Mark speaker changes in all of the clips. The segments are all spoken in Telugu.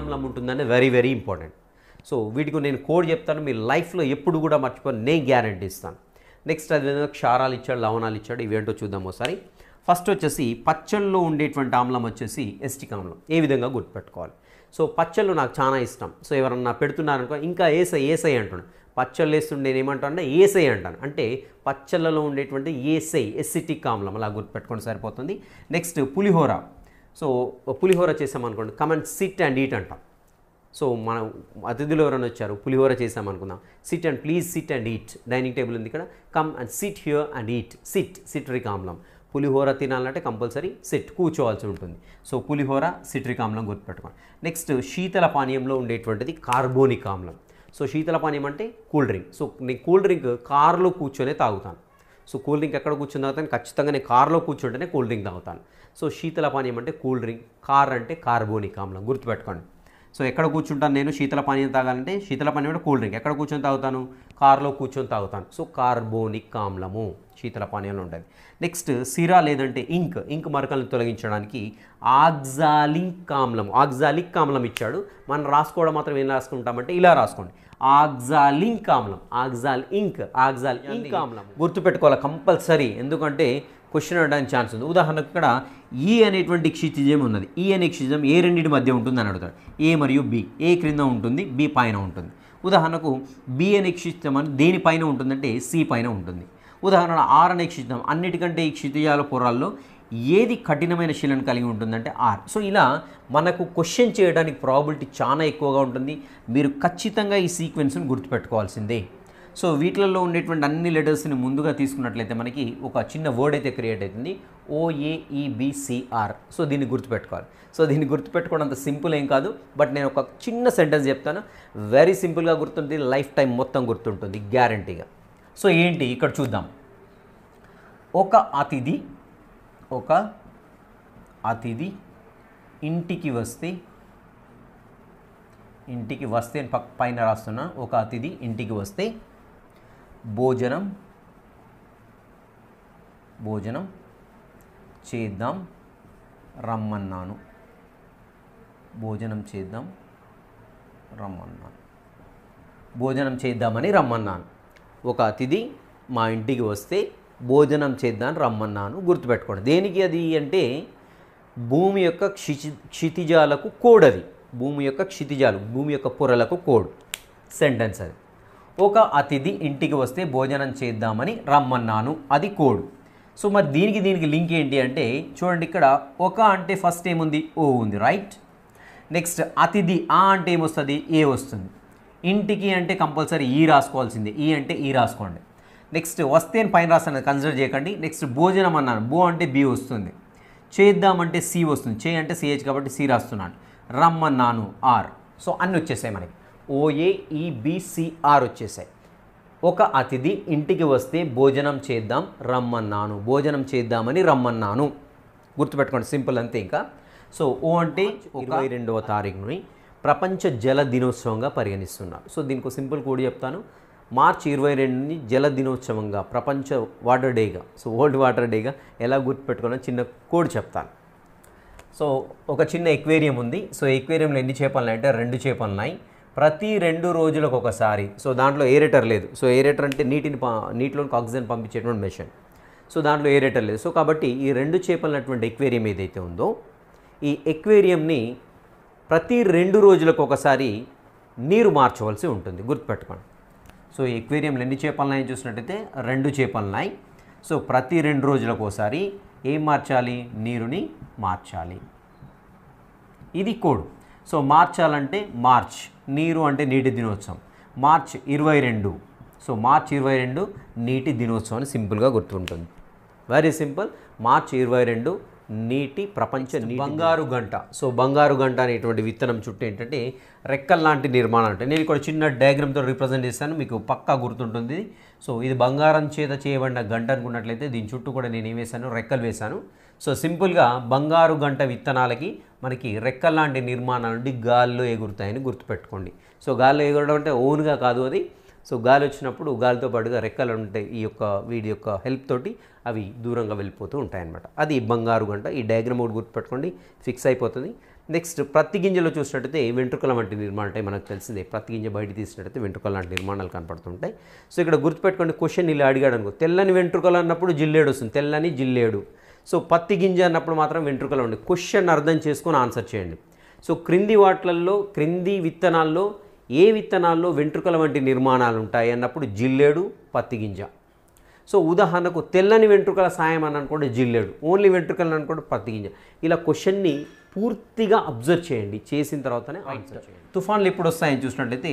Speaker 1: ఆమ్లం ఉంటుందని వెరీ వెరీ ఇంపార్టెంట్ సో వీటికి నేను కోడ్ చెప్తాను మీ లైఫ్లో ఎప్పుడు కూడా మర్చిపోయి నేను గ్యారంటీ ఇస్తాను నెక్స్ట్ అది క్షారాలు ఇచ్చాడు లవణాలు ఇచ్చాడు ఇవేంటో చూద్దాం ఒకసారి ఫస్ట్ వచ్చేసి పచ్చళ్ళలో ఉండేటువంటి ఆమ్లం వచ్చేసి ఎస్టిక్ ఆమ్లం ఏ విధంగా గుర్తుపెట్టుకోవాలి సో పచ్చళ్ళు నాకు చాలా ఇష్టం సో ఎవరన్నా పెడుతున్నారనుకో ఇంకా ఏసై ఏసై అంటాను పచ్చళ్ళు వేస్తుండే నేను అంటే ఏసై అంటాను అంటే పచ్చళ్ళలో ఉండేటువంటి ఏసై ఎసిటిక్ ఆమ్లం అలా గుర్తుపెట్టుకోండి సరిపోతుంది నెక్స్ట్ పులిహోర సో పులిహోర చేసామనుకోండి కమాండ్ సిట్ అండ్ ఈట్ అంటాం సో మన అతిథులు ఎవరైనా వచ్చారు పులిహోర చేసామనుకుందాం sit and please sit and eat dining table ఉంది ఇక్కడ come and sit here and eat sit citric ఆమ్లం పులిహోర తినాలంటే కంపల్సరీ సిట్ కూర్చోవాల్సి ఉంటుంది సో పులిహోర సిట్రిక్ ఆమ్లం గుర్తుపెట్టుకోండి నెక్స్ట్ శీతల పానీయంలో ఉండేటువంటిది కార్బోనిక్ ఆమ్లం సో శీతల పానీయం అంటే కూల్ డ్రింక్ సో నేను కూల్ డ్రింక్ కారులో కూర్చొనే తాగుతాను సో కూల్ డ్రింక్ ఎక్కడ కూర్చొని తాగుతాను ఖచ్చితంగా నేను కారులో కూర్చుంటేనే కూల్ డ్రింక్ తాగుతాను సో శీతల పానీయం అంటే కూల్ డ్రింక్ కార్ అంటే కార్బోనిక్ ఆమ్లం గుర్తుపెట్టుకోండి సో ఎక్కడ కూర్చుంటాను నేను శీతల పానీయం తాగాలంటే శీతల పానీయం అంటే కూల్ డ్రింక్ ఎక్కడ కూర్చొని తాగుతాను కారులో కూర్చొని తాగుతాను సో కార్బోనిక్ ఆమ్లము శీతల పానీయంలో ఉంటుంది నెక్స్ట్ సిరా లేదంటే ఇంక్ ఇంక్ మరకలను తొలగించడానికి ఆగ్జాలింక్ ఆమ్లం ఆగ్జాలిక్ ఆమ్లం ఇచ్చాడు మనం రాసుకోవడం మాత్రం ఏం రాసుకుంటామంటే ఇలా రాసుకోండి ఆగ్జాలింక్ ఆమ్లం ఆగ్జాల్ ఇంక్ ఆగ్జాల్ ఇంక్ ఆమ్లం గుర్తుపెట్టుకోవాలి కంపల్సరీ ఎందుకంటే క్వశ్చన్ అడడానికి ఛాన్స్ ఉంది ఉదాహరణకు ఇక్కడ ఈ e అనేటువంటి క్షితిజం ఉన్నది ఈ e అనే క్షితిజం ఏ రెండింటి మధ్య ఉంటుంది అని అడుగుతాడు ఏ మరియు బి ఏ క్రింద ఉంటుంది బి పైన ఉంటుంది ఉదాహరణకు బి అనే క్షితిజం అని దేనిపైన ఉంటుందంటే సి పైన ఉంటుంది ఉదాహరణ ఆర్ అనే క్షితిజం అన్నిటికంటే ఈ క్షితిజాల పొరాల్లో ఏది కఠినమైన శిలను కలిగి ఉంటుందంటే ఆర్ సో ఇలా మనకు క్వశ్చన్ చేయడానికి ప్రాబిలిటీ చాలా ఎక్కువగా ఉంటుంది మీరు ఖచ్చితంగా ఈ సీక్వెన్స్ను గుర్తుపెట్టుకోవాల్సిందే సో వీటిలలో ఉండేటువంటి అన్ని లెటర్స్ని ముందుగా తీసుకున్నట్లయితే మనకి ఒక చిన్న వర్డ్ అయితే క్రియేట్ అవుతుంది ఓఏఈబిసిఆర్ e సో దీన్ని గుర్తుపెట్టుకోవాలి సో దీన్ని గుర్తుపెట్టుకోవడం అంత సింపుల్ ఏం కాదు బట్ నేను ఒక చిన్న సెంటెన్స్ చెప్తాను వెరీ సింపుల్గా గుర్తుంటుంది లైఫ్ టైం మొత్తం గుర్తుంటుంది గ్యారంటీగా సో ఏంటి ఇక్కడ చూద్దాం ఒక అతిథి ఒక అతిథి ఇంటికి వస్తే ఇంటికి వస్తే పైన రాస్తున్నా ఒక అతిథి ఇంటికి వస్తే భోజనం భోజనం చేద్దాం రమ్మన్నాను భోజనం చేద్దాం రమ్మన్నాను భోజనం చేద్దామని రమ్మన్నాను ఒక అతిథి మా ఇంటికి వస్తే భోజనం చేద్దాం రమ్మన్నాను గుర్తుపెట్టుకోండి దేనికి అది అంటే భూమి యొక్క క్షితి క్షితిజాలకు కోడ్ అది భూమి యొక్క క్షితిజాలు భూమి యొక్క పొరలకు కోడ్ సెంటెన్స్ అది ఒక అతిథి ఇంటికి వస్తే భోజనం చేద్దామని రమ్మన్నాను అది కోడ్ సో మరి దీనికి దీనికి లింక్ ఏంటి అంటే చూడండి ఇక్కడ ఒక అంటే ఫస్ట్ ఏముంది ఓ ఉంది రైట్ నెక్స్ట్ అతిథి ఆ అంటే ఏమొస్తుంది ఏ వస్తుంది ఇంటికి అంటే కంపల్సరీ ఈ రాసుకోవాల్సింది ఈ అంటే ఈ రాసుకోండి నెక్స్ట్ వస్తే పైన రాస్తాను కన్సిడర్ చేయకండి నెక్స్ట్ భోజనం అన్నాను బో అంటే బి వస్తుంది చేద్దామంటే సి వస్తుంది చే అంటే సిహెచ్ కాబట్టి సి రాస్తున్నాను రమ్మన్నాను ఆర్ సో అన్నీ వచ్చేసాయి మనకి ఓఏఈబిసిఆర్ వచ్చేసాయి ఒక అతిథి ఇంటికి వస్తే భోజనం చేద్దాం రమ్మన్నాను భోజనం చేద్దామని రమ్మన్నాను గుర్తుపెట్టుకోండి సింపుల్ అంతే ఇంకా సో ఓ అంటే ఇరవై రెండవ తారీఖుని ప్రపంచ జల దినోత్సవంగా పరిగణిస్తున్నారు సో దీనికి సింపుల్ కోడ్ చెప్తాను మార్చి ఇరవై రెండుని జల దినోత్సవంగా ప్రపంచ వాటర్ డేగా సో వరల్డ్ వాటర్ డేగా ఎలా గుర్తుపెట్టుకోవాలో చిన్న కోడ్ చెప్తాను సో ఒక చిన్న ఎక్వేరియం ఉంది సో ఎక్వేరియంలో ఎన్ని చేపలు అంటే రెండు చేపలు ఉన్నాయి ప్రతి రెండు రోజులకు ఒకసారి సో దాంట్లో ఏరేటర్ లేదు సో ఏరేటర్ అంటే నీటిని నీటిలోకి ఆక్సిజన్ పంపించేటువంటి మెషిన్ సో దాంట్లో ఏరేటర్ లేదు సో కాబట్టి ఈ రెండు చేపలనటువంటి ఎక్వేరియం ఏదైతే ఉందో ఈ ఎక్వేరియంని ప్రతి రెండు రోజులకు ఒకసారి నీరు మార్చవలసి ఉంటుంది గుర్తుపెట్టుకోండి సో ఈ ఎక్వేరియంలో ఎన్ని చేపలనాయి చూసినట్టయితే రెండు చేపలనాయి సో ప్రతి రెండు రోజులకు ఒకసారి ఏం మార్చాలి నీరుని మార్చాలి ఇది కోడ్ సో మార్చాలంటే మార్చ్ నీరు అంటే నీటి దినోత్సవం మార్చ్ ఇరవై రెండు సో మార్చ్ ఇరవై రెండు నీటి దినోత్సవాన్ని సింపుల్గా గుర్తుంటుంది వెరీ సింపుల్ మార్చ్ ఇరవై రెండు నీటి ప్రపంచ బంగారు గంట సో బంగారు గంట అనేటువంటి విత్తనం చుట్టూ ఏంటంటే రెక్కల లాంటి నిర్మాణం అంటే నేను ఇక్కడ చిన్న డయాగ్రామ్తో రిప్రజెంట్ చేస్తాను మీకు పక్కా గుర్తుంటుంది సో ఇది బంగారం చేత చేయబడిన గంట అనుకున్నట్లయితే దీని చుట్టూ కూడా నేను ఏం వేశాను రెక్కలు వేశాను సో సింపుల్గా బంగారు గంట విత్తనాలకి మనకి రెక్కలాంటి నిర్మాణాలు నుండి గాల్లో ఎగురుతాయని గుర్తుపెట్టుకోండి సో గాల్లో ఎగురడం అంటే ఓన్గా కాదు అది సో గాలి వచ్చినప్పుడు గాలితో పాటుగా రెక్కలు ఉంటాయి ఈ యొక్క వీడి యొక్క హెల్ప్ తోటి అవి దూరంగా వెళ్ళిపోతూ ఉంటాయన్నమాట అది బంగారు గంట ఈ డయాగ్రామ్ ఒకటి గుర్తుపెట్టుకోండి ఫిక్స్ అయిపోతుంది నెక్స్ట్ ప్రతి గింజలో చూసినట్టయితే వెంట్రుకల వంటి నిర్మాణాలు మనకు తెలిసిందే ప్రతి గింజ బయట తీసినట్టయితే వెంట్రుకల లాంటి నిర్మాణాలు కనపడుతుంటాయి సో ఇక్కడ గుర్తుపెట్టుకోండి క్వశ్చన్ ఇలా అడిగాడు అనుకో తెల్లని వెంట్రుకలు అన్నప్పుడు జిల్లేడు వస్తుంది తెల్లని జిల్లేడు సో పత్తి గింజ అన్నప్పుడు మాత్రం వెంట్రుకలు ఉండి క్వశ్చన్ అర్థం చేసుకొని ఆన్సర్ చేయండి సో క్రింది వాట్లల్లో క్రింది విత్తనాల్లో ఏ విత్తనాల్లో వెంట్రుకల వంటి నిర్మాణాలు ఉంటాయి అన్నప్పుడు జిల్లేడు పత్తి గింజ సో ఉదాహరణకు తెల్లని వెంట్రుకల సాయం అని అనుకోండి జిల్లేడు ఓన్లీ వెంట్రుకలను అనుకోండి పత్తి గింజ ఇలా క్వశ్చన్ని పూర్తిగా అబ్జర్వ్ చేయండి చేసిన తర్వాతనే ఆన్సర్ చేయండి తుఫాన్లు ఎప్పుడు వస్తాయని చూసినట్లయితే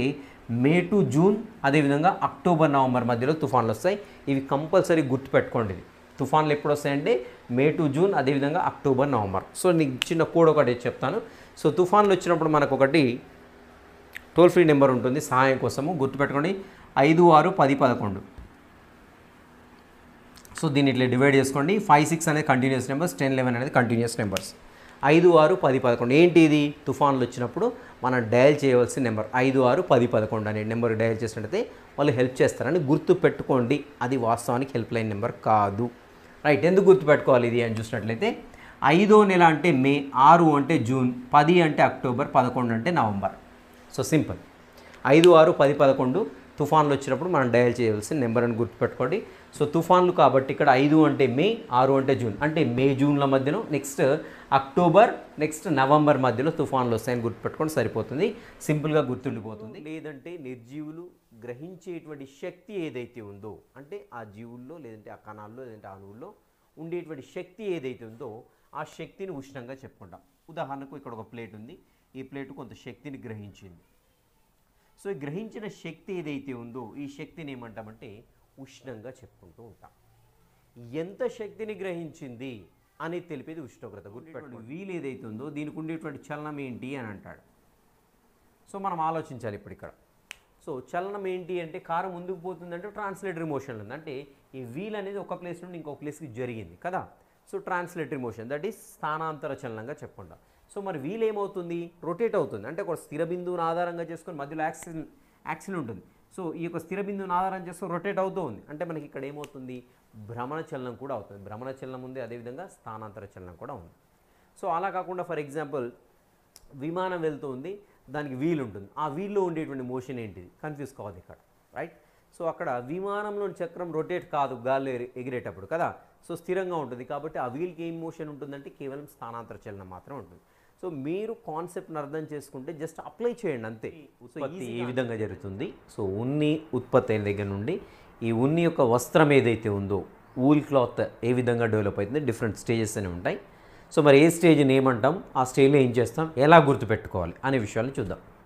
Speaker 1: మే టు జూన్ అదేవిధంగా అక్టోబర్ నవంబర్ మధ్యలో తుఫాన్లు వస్తాయి ఇవి కంపల్సరీ గుర్తుపెట్టుకోండి తుఫాన్లు ఎప్పుడు వస్తాయంటే మే టు జూన్ అదేవిధంగా అక్టోబర్ నవంబర్ సో నీకు చిన్న కోడ్ ఒకటి చెప్తాను సో తుఫాన్లు వచ్చినప్పుడు మనకు ఒకటి టోల్ ఫ్రీ నెంబర్ ఉంటుంది సహాయం కోసము గుర్తుపెట్టుకోండి ఐదు ఆరు పది పదకొండు సో దీన్ని ఇట్లా డివైడ్ చేసుకోండి ఫైవ్ సిక్స్ అనేది కంటిన్యూస్ నెంబర్స్ టెన్ లెవెన్ అనేది కంటిన్యూస్ నెంబర్స్ ఐదు ఆరు పది పదకొండు ఏంటి ఇది తుఫాన్లు వచ్చినప్పుడు మనం డయల్ చేయవలసిన నెంబర్ ఐదు ఆరు పది పదకొండు అనే నెంబర్ డయల్ చేసినట్టయితే వాళ్ళు హెల్ప్ చేస్తారని గుర్తు పెట్టుకోండి అది వాస్తవానికి హెల్ప్ లైన్ నెంబర్ కాదు రైట్ ఎందుకు గుర్తుపెట్టుకోవాలి ఇది అని చూసినట్లయితే ఐదో నెల అంటే మే ఆరు అంటే జూన్ పది అంటే అక్టోబర్ పదకొండు అంటే నవంబర్ సో సింపుల్ ఐదు ఆరు పది పదకొండు తుఫాన్లు వచ్చినప్పుడు మనం డయల్ చేయవలసిన నెంబర్ అని గుర్తుపెట్టుకోండి సో తుఫాన్లు కాబట్టి ఇక్కడ ఐదు అంటే మే ఆరు అంటే జూన్ అంటే మే జూన్ల మధ్యలో నెక్స్ట్ అక్టోబర్ నెక్స్ట్ నవంబర్ మధ్యలో తుఫాన్లు వస్తాయని గుర్తుపెట్టుకోండి సరిపోతుంది సింపుల్గా గుర్తుండిపోతుంది లేదంటే నిర్జీవులు గ్రహించేటువంటి శక్తి ఏదైతే ఉందో అంటే ఆ జీవుల్లో లేదంటే ఆ కణాల్లో లేదంటే అణువుల్లో ఉండేటువంటి శక్తి ఏదైతే ఉందో ఆ శక్తిని ఉష్ణంగా చెప్పుకుంటాం ఉదాహరణకు ఇక్కడ ఒక ప్లేట్ ఉంది ఈ ప్లేట్ కొంత శక్తిని గ్రహించింది సో గ్రహించిన శక్తి ఏదైతే ఉందో ఈ శక్తిని ఏమంటామంటే ఉష్ణంగా చెప్పుకుంటూ ఉంటాం ఎంత శక్తిని గ్రహించింది అని తెలిపేది ఉష్ణోగ్రత గుర్తుపెట్టు వీలు ఏదైతే ఉందో దీనికి ఉండేటువంటి చలనం ఏంటి అని అంటాడు సో మనం ఆలోచించాలి ఇప్పుడు ఇక్కడ సో చలనం ఏంటి అంటే కారు ముందుకు పోతుందంటే ట్రాన్స్లేటరీ మోషన్ ఉంది అంటే ఈ వీల్ అనేది ఒక ప్లేస్ నుండి ఇంకో ప్లేస్కి జరిగింది కదా so translatory motion that is స్థానాంతర చలనంగా చెప్పుకుంటాం సో మరి వీల్ ఏమవుతుంది రొటేట్ అవుతుంది అంటే ఒక స్థిర బిందువును ఆధారంగా చేసుకొని మధ్యలో యాక్సిన్ యాక్సిడెంట్ ఉంటుంది సో ఈ యొక్క స్థిర బిందువును ఆధారం చేసుకొని రొటేట్ అవుతూ ఉంది అంటే మనకి ఇక్కడ ఏమవుతుంది భ్రమణ చలనం కూడా అవుతుంది భ్రమణ చలనం ఉంది అదేవిధంగా స్థానాంతర చలనం కూడా ఉంది సో అలా కాకుండా ఫర్ ఎగ్జాంపుల్ విమానం వెళ్తూ ఉంది దానికి వీల్ ఉంటుంది ఆ వీల్లో ఉండేటువంటి మోషన్ ఏంటిది కన్ఫ్యూజ్ కావద్దు ఇక్కడ రైట్ సో అక్కడ విమానంలోని చక్రం రొటేట్ కాదు గాలి ఎగిరేటప్పుడు కదా సో స్థిరంగా ఉంటుంది కాబట్టి ఆ వీల్కి ఏం మోషన్ ఉంటుందంటే కేవలం స్థానాంతర చలనం మాత్రం ఉంటుంది సో మీరు కాన్సెప్ట్ని అర్థం చేసుకుంటే జస్ట్ అప్లై చేయండి అంతే ఉత్పత్తి ఏ విధంగా జరుగుతుంది సో ఉన్ని ఉత్పత్తి అయిన దగ్గర నుండి ఈ ఉన్ని యొక్క వస్త్రం ఏదైతే ఉందో ఊల్ క్లాత్ ఏ విధంగా డెవలప్ అవుతుంది డిఫరెంట్ స్టేజెస్ అనేవి ఉంటాయి సో మరి ఏ స్టేజ్ని ఏమంటాం ఆ స్టేజ్లో ఏం చేస్తాం ఎలా గుర్తుపెట్టుకోవాలి అనే విషయాలను చూద్దాం